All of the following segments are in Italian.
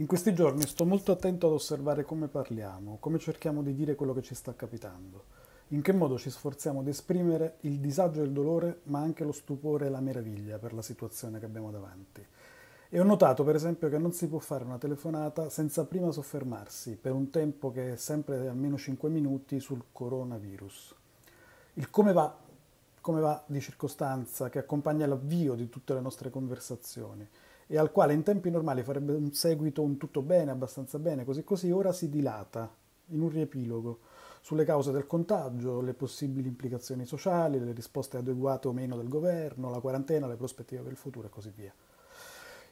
In questi giorni sto molto attento ad osservare come parliamo, come cerchiamo di dire quello che ci sta capitando, in che modo ci sforziamo di esprimere il disagio e il dolore, ma anche lo stupore e la meraviglia per la situazione che abbiamo davanti. E ho notato, per esempio, che non si può fare una telefonata senza prima soffermarsi, per un tempo che è sempre almeno 5 minuti, sul coronavirus. Il come va, come va di circostanza che accompagna l'avvio di tutte le nostre conversazioni e al quale in tempi normali farebbe un seguito un tutto bene, abbastanza bene, così così, ora si dilata in un riepilogo sulle cause del contagio, le possibili implicazioni sociali, le risposte adeguate o meno del governo, la quarantena, le prospettive per il futuro e così via.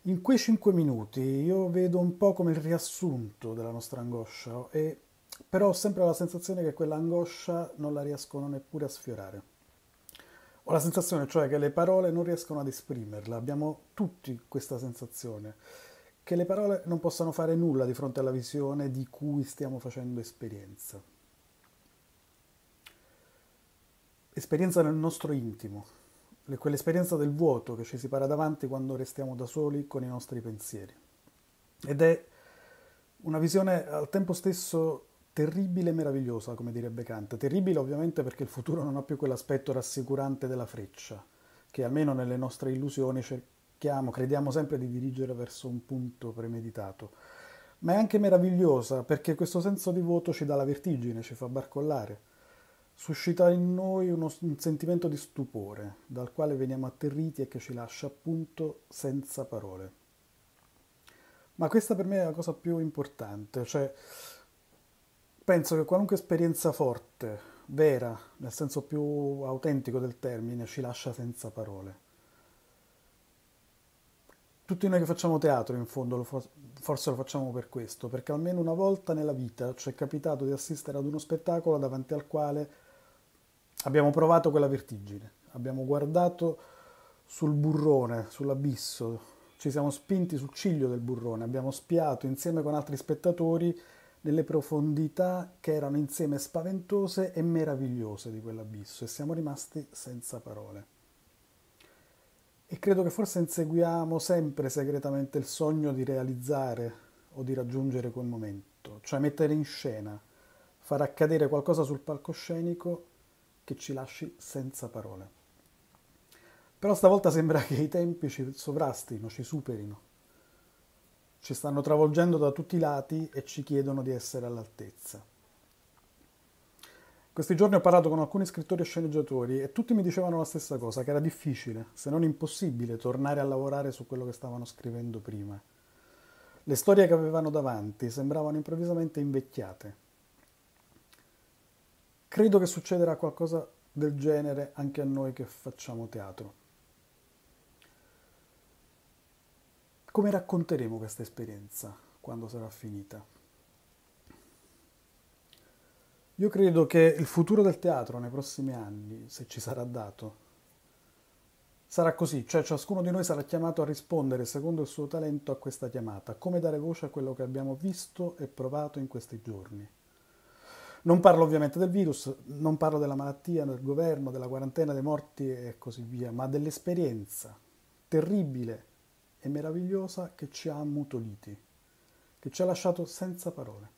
In quei cinque minuti io vedo un po' come il riassunto della nostra angoscia, e, però ho sempre la sensazione che quell'angoscia non la riescono neppure a sfiorare. Ho la sensazione cioè che le parole non riescono ad esprimerla, abbiamo tutti questa sensazione, che le parole non possano fare nulla di fronte alla visione di cui stiamo facendo esperienza. Esperienza nel nostro intimo, quell'esperienza del vuoto che ci si para davanti quando restiamo da soli con i nostri pensieri. Ed è una visione al tempo stesso terribile e meravigliosa, come direbbe Kant. Terribile ovviamente perché il futuro non ha più quell'aspetto rassicurante della freccia, che almeno nelle nostre illusioni cerchiamo, crediamo sempre di dirigere verso un punto premeditato. Ma è anche meravigliosa perché questo senso di vuoto ci dà la vertigine, ci fa barcollare. Suscita in noi uno, un sentimento di stupore, dal quale veniamo atterriti e che ci lascia appunto senza parole. Ma questa per me è la cosa più importante, cioè penso che qualunque esperienza forte, vera, nel senso più autentico del termine, ci lascia senza parole. Tutti noi che facciamo teatro, in fondo, lo for forse lo facciamo per questo, perché almeno una volta nella vita ci è capitato di assistere ad uno spettacolo davanti al quale abbiamo provato quella vertigine, abbiamo guardato sul burrone, sull'abisso, ci siamo spinti sul ciglio del burrone, abbiamo spiato insieme con altri spettatori delle profondità che erano insieme spaventose e meravigliose di quell'abisso e siamo rimasti senza parole. E credo che forse inseguiamo sempre segretamente il sogno di realizzare o di raggiungere quel momento, cioè mettere in scena, far accadere qualcosa sul palcoscenico che ci lasci senza parole. Però stavolta sembra che i tempi ci sovrastino, ci superino ci stanno travolgendo da tutti i lati e ci chiedono di essere all'altezza. Questi giorni ho parlato con alcuni scrittori e sceneggiatori e tutti mi dicevano la stessa cosa, che era difficile, se non impossibile, tornare a lavorare su quello che stavano scrivendo prima. Le storie che avevano davanti sembravano improvvisamente invecchiate. Credo che succederà qualcosa del genere anche a noi che facciamo teatro. Come racconteremo questa esperienza quando sarà finita? Io credo che il futuro del teatro nei prossimi anni, se ci sarà dato, sarà così, cioè ciascuno di noi sarà chiamato a rispondere secondo il suo talento a questa chiamata, come dare voce a quello che abbiamo visto e provato in questi giorni. Non parlo ovviamente del virus, non parlo della malattia, del governo, della quarantena, dei morti e così via, ma dell'esperienza terribile e meravigliosa che ci ha ammutoliti, che ci ha lasciato senza parole.